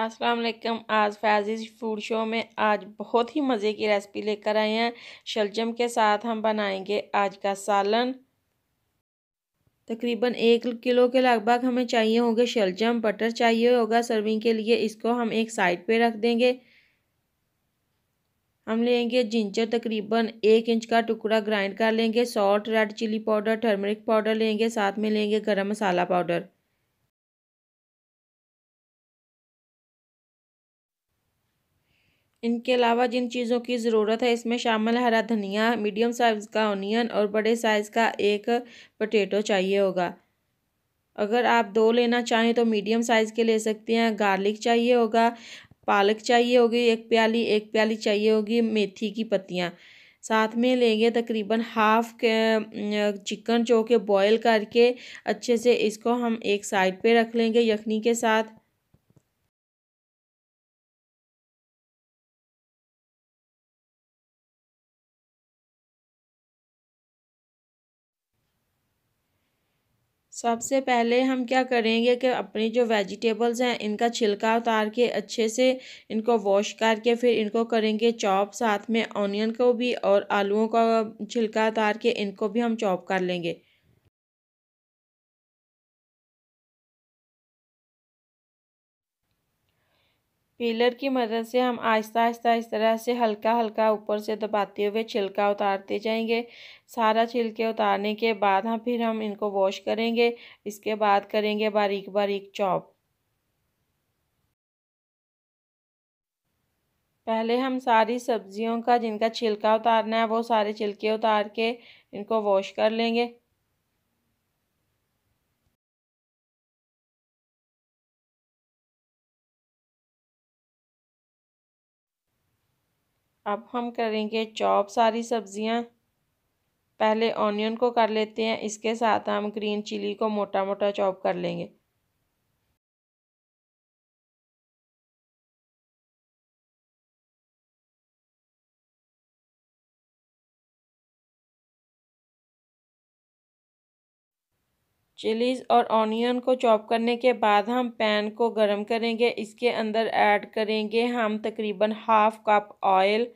अस्सलाम वालेकुम आज फैजीज फूड शो में आज बहुत ही मज़े की रेसिपी लेकर आए हैं शलजम के साथ हम बनाएंगे आज का सालन तकरीबन एक किलो के लगभग हमें चाहिए होंगे शलजम बटर चाहिए होगा सर्विंग के लिए इसको हम एक साइड पे रख देंगे हम लेंगे जिंजर तकरीबन एक इंच का टुकड़ा ग्राइंड कर लेंगे salt red chilli powder turmeric powder लेंगे साथ में लेंगे गर्म मसाला पाउडर इनके अलावा जिन चीज़ों की ज़रूरत है इसमें शामिल हरा धनिया मीडियम साइज़ का ऑनियन और बड़े साइज़ का एक पटेटो चाहिए होगा अगर आप दो लेना चाहें तो मीडियम साइज़ के ले सकते हैं गार्लिक चाहिए होगा पालक चाहिए होगी एक प्याली एक प्याली चाहिए होगी मेथी की पत्तियाँ साथ में लेंगे तकरीबन हाफ चिकन जो के बॉयल करके अच्छे से इसको हम एक साइड पे रख लेंगे यखनी के साथ सबसे पहले हम क्या करेंगे कि अपनी जो वेजिटेबल्स हैं इनका छिलका उतार के अच्छे से इनको वॉश करके फिर इनको करेंगे चॉप साथ में ऑनियन को भी और आलूओं का छिलका उतार के इनको भी हम चॉप कर लेंगे पीलर की मदद से हम आहिस्ता आहिस्ता इस तरह से हल्का हल्का ऊपर से दबाते हुए छिलका उतारते जाएंगे सारा छिलके उतारने के बाद हम फिर हम इनको वॉश करेंगे इसके बाद करेंगे बारीक बारीक चॉप पहले हम सारी सब्जियों का जिनका छिलका उतारना है वो सारे छिलके उतार के इनको वॉश कर लेंगे अब हम करेंगे चॉप सारी सब्ज़ियाँ पहले ऑनियन को कर लेते हैं इसके साथ हम ग्रीन चिली को मोटा मोटा चॉप कर लेंगे चिलीज़ और ऑनियन को चॉप करने के बाद हम पैन को गरम करेंगे इसके अंदर ऐड करेंगे हम तकरीबन हाफ़ कप ऑयल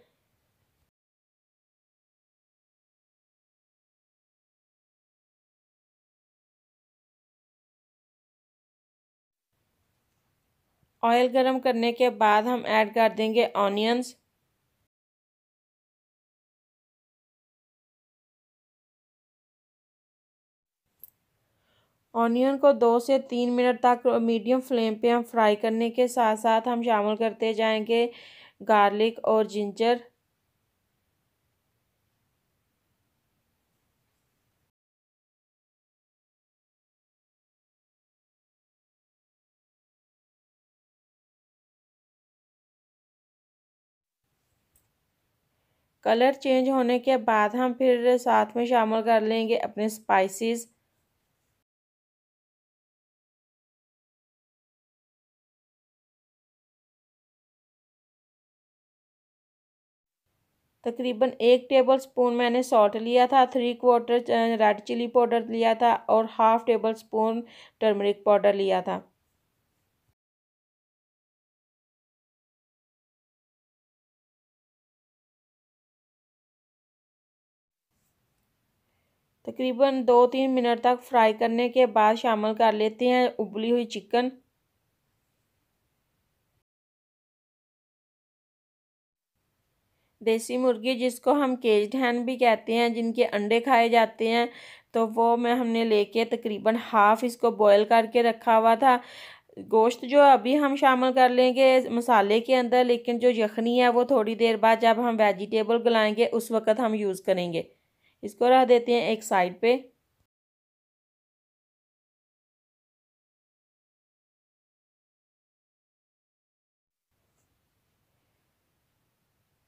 ऑयल गरम करने के बाद हम ऐड कर देंगे ऑनियंस ऑनियन को दो से तीन मिनट तक मीडियम फ्लेम पे हम फ्राई करने के साथ साथ हम शामिल करते जाएंगे गार्लिक और जिंजर कलर चेंज होने के बाद हम फिर साथ में शामिल कर लेंगे अपने स्पाइसेस तकरीबन एक टेबल स्पून मैंने सॉल्ट लिया था three quarter red chilli powder लिया था और half tablespoon turmeric powder लिया था तकरीबन दो तीन मिनट तक फ्राई करने के बाद शामिल कर लेते हैं उबली हुई चिकन देसी मुर्गी जिसको हम केज्ड हैन भी कहते हैं जिनके अंडे खाए जाते हैं तो वो मैं हमने लेके तकरीबन हाफ़ इसको बॉयल करके रखा हुआ था गोश्त जो अभी हम शामिल कर लेंगे मसाले के अंदर लेकिन जो यखनी है वो थोड़ी देर बाद जब हम वेजिटेबल गलाएंगे उस वक़्त हम यूज़ करेंगे इसको रख देते हैं एक साइड पर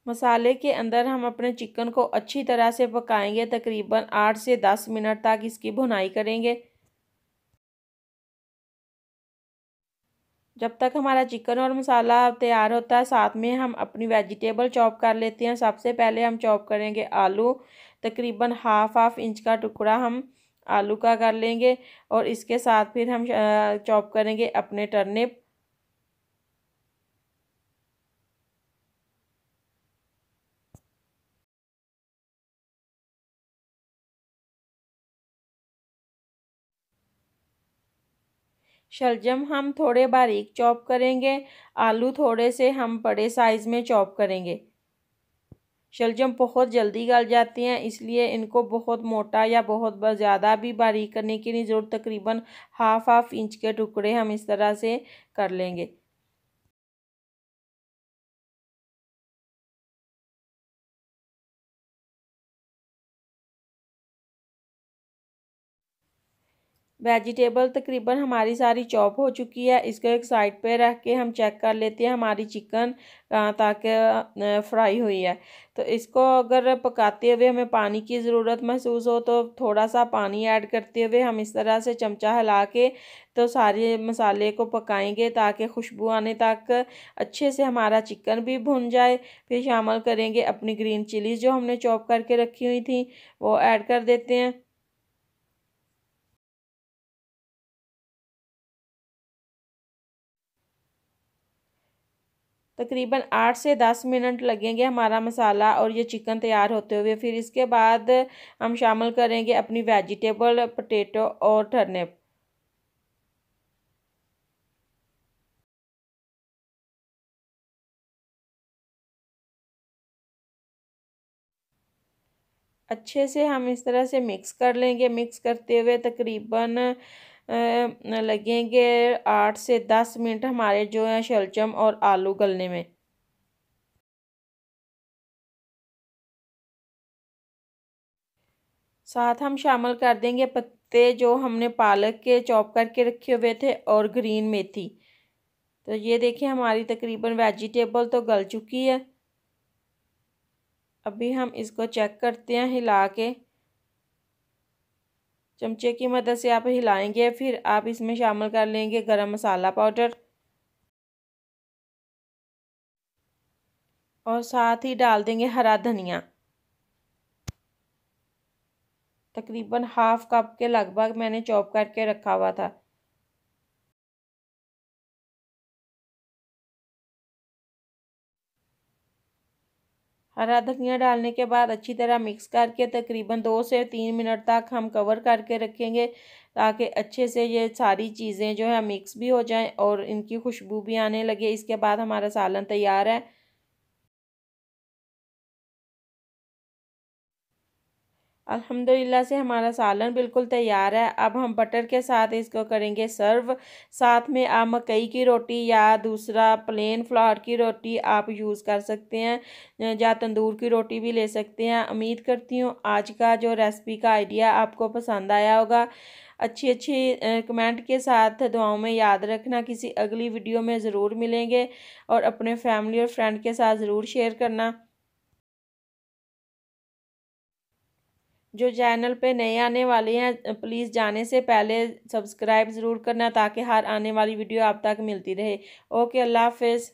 मसाले के अंदर हम अपने चिकन को अच्छी तरह से पकाएंगे तकरीबन आठ से दस मिनट तक इसकी भुनाई करेंगे जब तक हमारा चिकन और मसाला तैयार होता है साथ में हम अपनी वेजिटेबल चॉप कर लेते हैं सबसे पहले हम चॉप करेंगे आलू तकरीबन हाफ हाफ इंच का टुकड़ा हम आलू का कर लेंगे और इसके साथ फिर हम चॉप करेंगे अपने टर्निप शलजम हम थोड़े बारीक चॉप करेंगे आलू थोड़े से हम बड़े साइज़ में चॉप करेंगे शलजम बहुत जल्दी गल जाती हैं इसलिए इनको बहुत मोटा या बहुत ज़्यादा भी बारीक करने की नहीं ज़रूरत तकरीबन हाफ़ हाफ़ इंच के टुकड़े हम इस तरह से कर लेंगे वेजिटेबल तकरीबन हमारी सारी चॉप हो चुकी है इसको एक साइड पे रख के हम चेक कर लेते हैं हमारी चिकन कहाँ तक फ्राई हुई है तो इसको अगर पकाते हुए हमें पानी की ज़रूरत महसूस हो तो थोड़ा सा पानी ऐड करते हुए हम इस तरह से चमचा हिला के तो सारे मसाले को पकाएंगे ताकि खुशबू आने तक अच्छे से हमारा चिकन भी भुन जाए फिर शामिल करेंगे अपनी ग्रीन चिलीज़ जो हमने चॉप करके रखी हुई थी वो ऐड कर देते हैं तकरीबन आठ से दस मिनट लगेंगे हमारा मसाला और ये चिकन तैयार होते हुए फिर इसके बाद हम शामिल करेंगे अपनी वेजिटेबल पटेटो और टर्निप अच्छे से हम इस तरह से मिक्स कर लेंगे मिक्स करते हुए तकरीबन लगेंगे आठ से दस मिनट हमारे जो है शलजम और आलू गलने में साथ हम शामिल कर देंगे पत्ते जो हमने पालक के चॉप करके रखे हुए थे और ग्रीन मेथी तो ये देखिए हमारी तकरीबन वेजिटेबल तो गल चुकी है अभी हम इसको चेक करते हैं हिला के चमचे की मदद से आप हिलाएंगे फिर आप इसमें शामिल कर लेंगे गरम मसाला पाउडर और साथ ही डाल देंगे हरा धनिया तकरीबन हाफ कप के लगभग मैंने चॉप करके रखा हुआ था हरा धनिया डालने के बाद अच्छी तरह मिक्स करके तकरीबन दो से तीन मिनट तक हम कवर करके रखेंगे ताकि अच्छे से ये सारी चीज़ें जो है मिक्स भी हो जाएं और इनकी खुशबू भी आने लगे इसके बाद हमारा सालन तैयार है अल्हम्दुलिल्लाह से हमारा सालन बिल्कुल तैयार है अब हम बटर के साथ इसको करेंगे सर्व साथ में आप मकई की रोटी या दूसरा प्लेन फ्लावर की रोटी आप यूज़ कर सकते हैं या तंदूर की रोटी भी ले सकते हैं उम्मीद करती हूँ आज का जो रेसिपी का आइडिया आपको पसंद आया होगा अच्छी अच्छी कमेंट के साथ दुआओं में याद रखना किसी अगली वीडियो में ज़रूर मिलेंगे और अपने फैमिली और फ्रेंड के साथ ज़रूर शेयर करना जो चैनल पे नए आने वाले हैं प्लीज़ जाने से पहले सब्सक्राइब ज़रूर करना ताकि हर आने वाली वीडियो आप तक मिलती रहे ओके अल्लाह हाफिज़